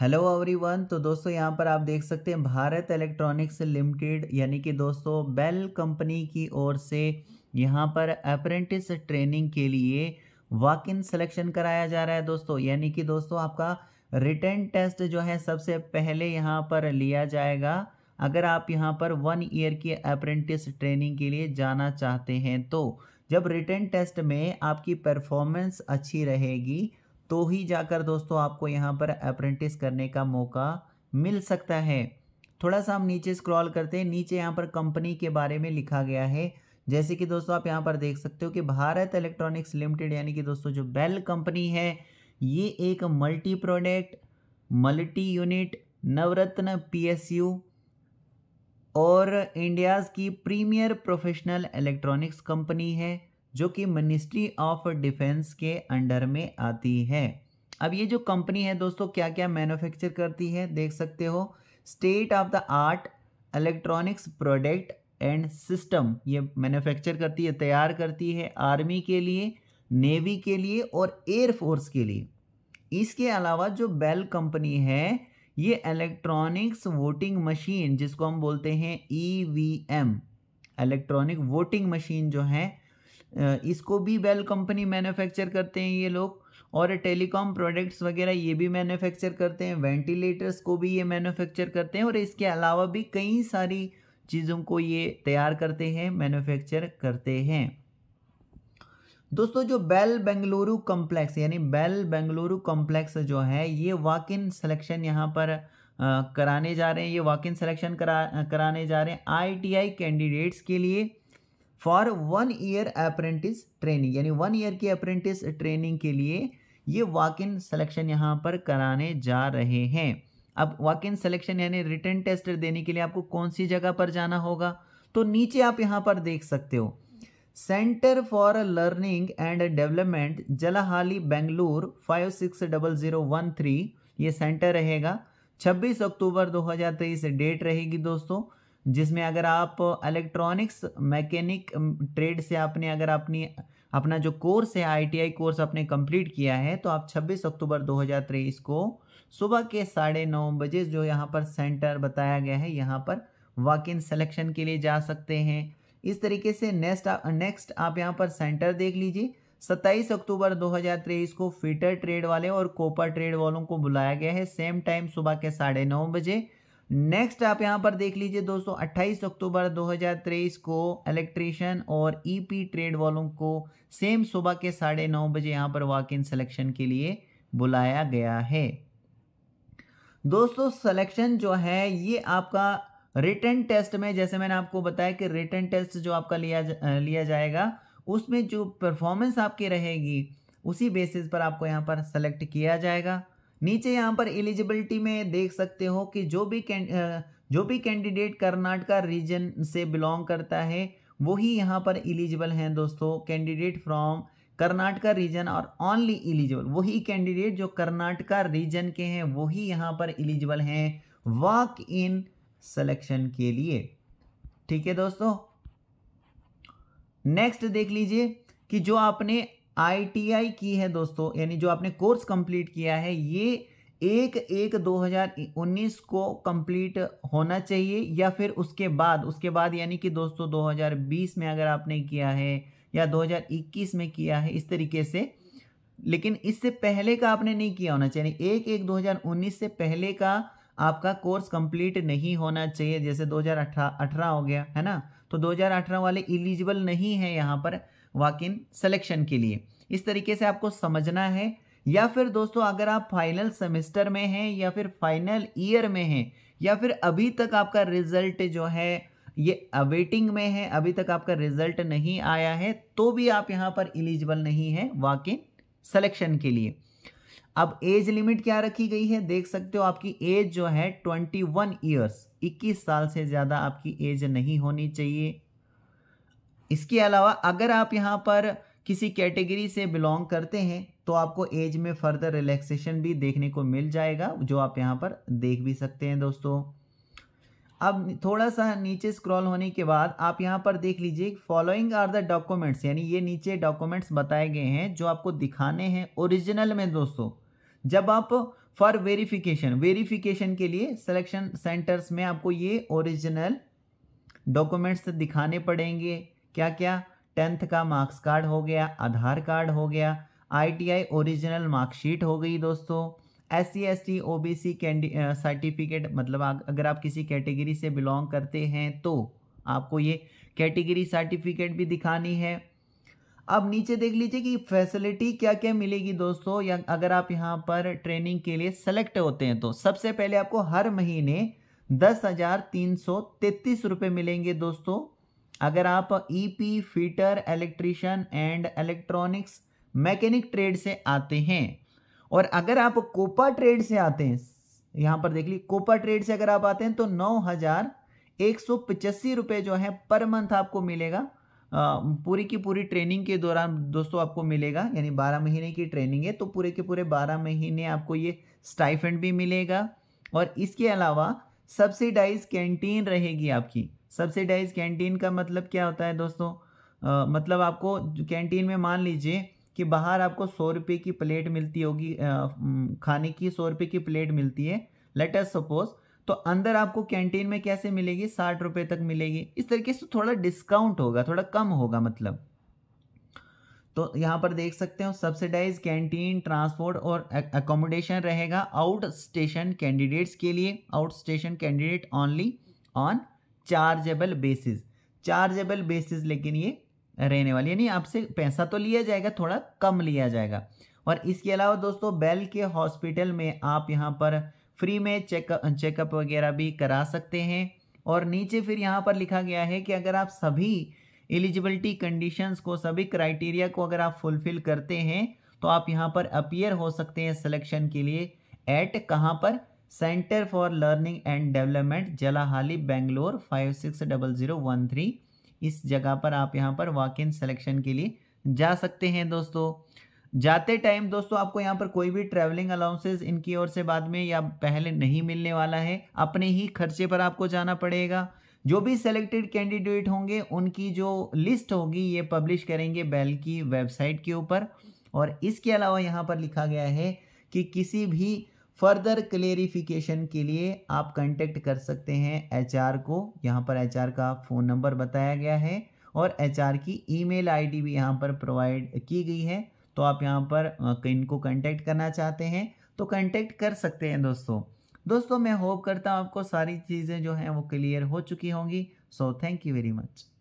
hello everyone तो दोस्तों यहाँ पर आप देख सकते हैं भारत इलेक्ट्रॉनिक्स लिमिटेड यानी कि दोस्तों बेल कंपनी की ओर से यहाँ पर अप्रेंटिस ट्रेनिंग के लिए वॉक इन सेलेक्शन कराया जा रहा है दोस्तों यानी कि दोस्तों आपका रिटर्न टेस्ट जो है सबसे पहले यहाँ पर लिया जाएगा अगर आप यहाँ पर वन ईयर की अप्रेंटिस ट्रेनिंग के लिए जाना चाहते हैं तो जब रिटर्न टेस्ट में आपकी परफॉर्मेंस अच्छी रहेगी तो ही जाकर दोस्तों आपको यहाँ पर अप्रेंटिस करने का मौका मिल सकता है थोड़ा सा हम नीचे स्क्रॉल करते हैं नीचे यहाँ पर कंपनी के बारे में लिखा गया है जैसे कि दोस्तों आप यहाँ पर देख सकते हो कि भारत इलेक्ट्रॉनिक्स लिमिटेड यानी कि दोस्तों जो बेल कंपनी है ये एक multi product multi unit Navratna PSU और इंडियाज़ की प्रीमियर प्रोफेशनल इलेक्ट्रॉनिक्स कंपनी है जो कि मिनिस्ट्री ऑफ डिफेंस के अंडर में आती है अब ये जो कंपनी है दोस्तों क्या क्या मैन्युफैक्चर करती है देख सकते हो state of the art electronics product and system ये मैन्युफैक्चर करती है तैयार करती है आर्मी के लिए नेवी के लिए और एयरफोर्स के लिए इसके अलावा जो बेल कंपनी है ये इलेक्ट्रॉनिक्स वोटिंग मशीन जिसको हम बोलते हैं E V M electronic voting machine जो है इसको भी बेल कंपनी मैन्युफैक्चर करते हैं ये लोग और टेलीकॉम प्रोडक्ट्स वगैरह ये भी मैन्युफैक्चर करते हैं वेंटिलेटर्स को भी ये मैन्युफैक्चर करते हैं और इसके अलावा भी कई सारी चीज़ों को ये तैयार करते हैं मैन्युफैक्चर करते हैं दोस्तों जो बेल बेंगलुरु कॉम्प्लेक्स यानी बेल बेंगलुरु कॉम्प्लेक्स जो है ये वाक इन सिलेक्शन यहाँ पर आ, कराने जा रहे हैं ये वॉक इन सिलेक्शन करा कराने जा रहे हैं आईटीआई कैंडिडेट्स के लिए for one year apprentice training यानी वन ईयर की अप्रेंटिस ट्रेनिंग के लिए ये वॉक इन सलेक्शन यहाँ पर कराने जा रहे हैं अब वॉक इन सलेक्शन यानी रिटर्न टेस्ट देने के लिए आपको कौन सी जगह पर जाना होगा तो नीचे आप यहाँ पर देख सकते हो centre for learning and development Jalahalli Bengaluru five six double zero one three ये सेंटर रहेगा छब्बीस अक्टूबर दो हजार तेईस डेट रहेगी दोस्तों जिसमें अगर आप इलेक्ट्रॉनिक्स मैकेनिक ट्रेड से आपने अगर अपनी अपना जो कोर्स है आईटीआई कोर्स आपने कंप्लीट किया है तो आप 26 अक्टूबर 2023 को सुबह के साढ़े नौ बजे जो यहाँ पर सेंटर बताया गया है यहाँ पर वॉक इन सेलेक्शन के लिए जा सकते हैं इस तरीके से नेक्स्ट नेक्स्ट आप यहाँ पर सेंटर देख लीजिए 27 अक्टूबर 2023 को फीटर ट्रेड वाले और कोपर ट्रेड वालों को बुलाया गया है सेम टाइम सुबह के साढ़े नौ बजे नेक्स्ट आप यहां पर देख लीजिए दोस्तों 28 अक्टूबर 2023 को इलेक्ट्रीशियन और ईपी e ट्रेड वालों को सेम सुबह के साढ़े नौ बजे यहां पर वॉक इन सिलेक्शन के लिए बुलाया गया है दोस्तों सिलेक्शन जो है ये आपका रिटर्न टेस्ट में जैसे मैंने आपको बताया कि रिटर्न टेस्ट जो आपका लिया जा, लिया जाएगा उसमें जो परफॉर्मेंस आपकी रहेगी उसी बेसिस पर आपको यहाँ पर सेलेक्ट किया जाएगा नीचे यहाँ पर एलिजिबिलिटी में देख सकते हो कि जो भी जो भी कैंडिडेट कर्नाटका रीजन से बिलोंग करता है वही यहाँ पर एलिजिबल हैं दोस्तों कैंडिडेट फ्रॉम कर्नाटका रीजन और ऑनली एलिजिबल वही कैंडिडेट जो कर्नाटका रीजन के हैं वही यहाँ पर एलिजिबल हैं वॉक इन सेलेक्शन के लिए ठीक है दोस्तों नेक्स्ट देख लीजिए कि जो आपने आईटीआई की है दोस्तों यानी जो आपने कोर्स कंप्लीट किया है ये एक एक 2019 को कंप्लीट होना चाहिए या फिर उसके बाद उसके बाद यानी कि दोस्तों 2020 में अगर आपने किया है या 2021 में किया है इस तरीके से लेकिन इससे पहले का आपने नहीं किया होना चाहिए एक एक 2019 से पहले का आपका कोर्स कंप्लीट नहीं होना चाहिए जैसे 2018 अठारह हो गया है ना तो 2018 वाले इलिजिबल नहीं है यहाँ पर वॉक इन सेलेक्शन के लिए इस तरीके से आपको समझना है या फिर दोस्तों अगर आप फाइनल सेमेस्टर में हैं या फिर फाइनल ईयर में हैं या फिर अभी तक आपका रिजल्ट जो है ये अवेटिंग में है अभी तक आपका रिजल्ट नहीं आया है तो भी आप यहाँ पर एलिजिबल नहीं है वॉक इन सलेक्शन के लिए अब एज लिमिट क्या रखी गई है देख सकते हो आपकी एज जो है 21 ईयर्स 21 साल से ज़्यादा आपकी एज नहीं होनी चाहिए इसके अलावा अगर आप यहाँ पर किसी कैटेगरी से बिलोंग करते हैं तो आपको एज में फर्दर रिलैक्सेशन भी देखने को मिल जाएगा जो आप यहाँ पर देख भी सकते हैं दोस्तों अब थोड़ा सा नीचे स्क्रॉल होने के बाद आप यहाँ पर देख लीजिए फॉलोइंग आर द डॉक्यूमेंट्स यानी ये नीचे डॉक्यूमेंट्स बताए गए हैं जो आपको दिखाने हैं ओरिजिनल में दोस्तों जब आप फॉर वेरीफिकेशन वेरीफिकेशन के लिए सिलेक्शन सेंटर्स में आपको ये ओरिजिनल डॉक्यूमेंट्स दिखाने पड़ेंगे क्या क्या टेंथ का मार्क्स कार्ड हो गया आधार कार्ड हो गया आईटीआई ओरिजिनल मार्कशीट हो गई दोस्तों S C S T O B C कैंडी सर्टिफिकेट मतलब अगर आप किसी कैटेगरी से बिलोंग करते हैं तो आपको ये कैटेगरी सर्टिफिकेट भी दिखानी है अब नीचे देख लीजिए कि फैसिलिटी क्या क्या मिलेगी दोस्तों या अगर आप यहाँ पर ट्रेनिंग के लिए सेलेक्ट होते हैं तो सबसे पहले आपको हर महीने दस हज़ार तीन सौ तैतीस रुपये मिलेंगे दोस्तों अगर आप ईपी fitter electrician and electronics mechanic trade से आते हैं और अगर आप कोपा ट्रेड से आते हैं यहाँ पर देख लीजिए कोपा ट्रेड से अगर आप आते हैं तो नौ हज़ार एक सौ पचासी रुपये जो है पर मंथ आपको मिलेगा पूरी की पूरी ट्रेनिंग के दौरान दोस्तों आपको मिलेगा यानी बारह महीने की ट्रेनिंग है तो पूरे के पूरे बारह महीने आपको ये स्टाइफेंड भी मिलेगा और इसके अलावा सब्सिडाइज कैंटीन रहेगी आपकी सब्सिडाइज कैंटीन का मतलब क्या होता है दोस्तों आ, मतलब आपको कैंटीन में मान लीजिए कि बाहर आपको सौ रुपये की प्लेट मिलती होगी खाने की सौ रुपये की प्लेट मिलती है लेटस सपोज तो अंदर आपको कैंटीन में कैसे मिलेगी साठ रुपये तक मिलेगी इस तरीके से थोड़ा डिस्काउंट होगा थोड़ा कम होगा मतलब तो यहाँ पर देख सकते हो सब्सिडाइज कैंटीन ट्रांसपोर्ट और अकोमोडेशन रहेगा आउट स्टेशन कैंडिडेट्स के लिए outstation candidate only on on chargeable basis chargeable basis लेकिन ये रहने वाली यानी आपसे पैसा तो लिया जाएगा थोड़ा कम लिया जाएगा और इसके अलावा दोस्तों बेल के हॉस्पिटल में आप यहाँ पर फ्री में चेक चेकअप वगैरह भी करा सकते हैं और नीचे फिर यहाँ पर लिखा गया है कि अगर आप सभी एलिजिबिलिटी कंडीशंस को सभी क्राइटेरिया को अगर आप फुलफिल करते हैं तो आप यहाँ पर अपियर हो सकते हैं सिलेक्शन के लिए एट कहाँ पर centre for learning and development Jalahalli Bangalore five six double zero one three इस जगह पर आप यहाँ पर वाक इन सेलेक्शन के लिए जा सकते हैं दोस्तों जाते टाइम दोस्तों आपको यहाँ पर कोई भी ट्रैवलिंग अलाउंसेज इनकी ओर से बाद में या पहले नहीं मिलने वाला है अपने ही खर्चे पर आपको जाना पड़ेगा जो भी सेलेक्टेड कैंडिडेट होंगे उनकी जो लिस्ट होगी ये पब्लिश करेंगे बेल की वेबसाइट के ऊपर और इसके अलावा यहाँ पर लिखा गया है कि किसी भी फर्दर क्लेरिफिकेशन के लिए आप कांटेक्ट कर सकते हैं एचआर को यहाँ पर एचआर का फ़ोन नंबर बताया गया है और एचआर की ईमेल आईडी भी यहाँ पर प्रोवाइड की गई है तो आप यहाँ पर इनको कांटेक्ट करना चाहते हैं तो कांटेक्ट कर सकते हैं दोस्तों दोस्तों मैं होप करता हूँ आपको सारी चीज़ें जो हैं वो क्लियर हो चुकी होंगी so thank you very much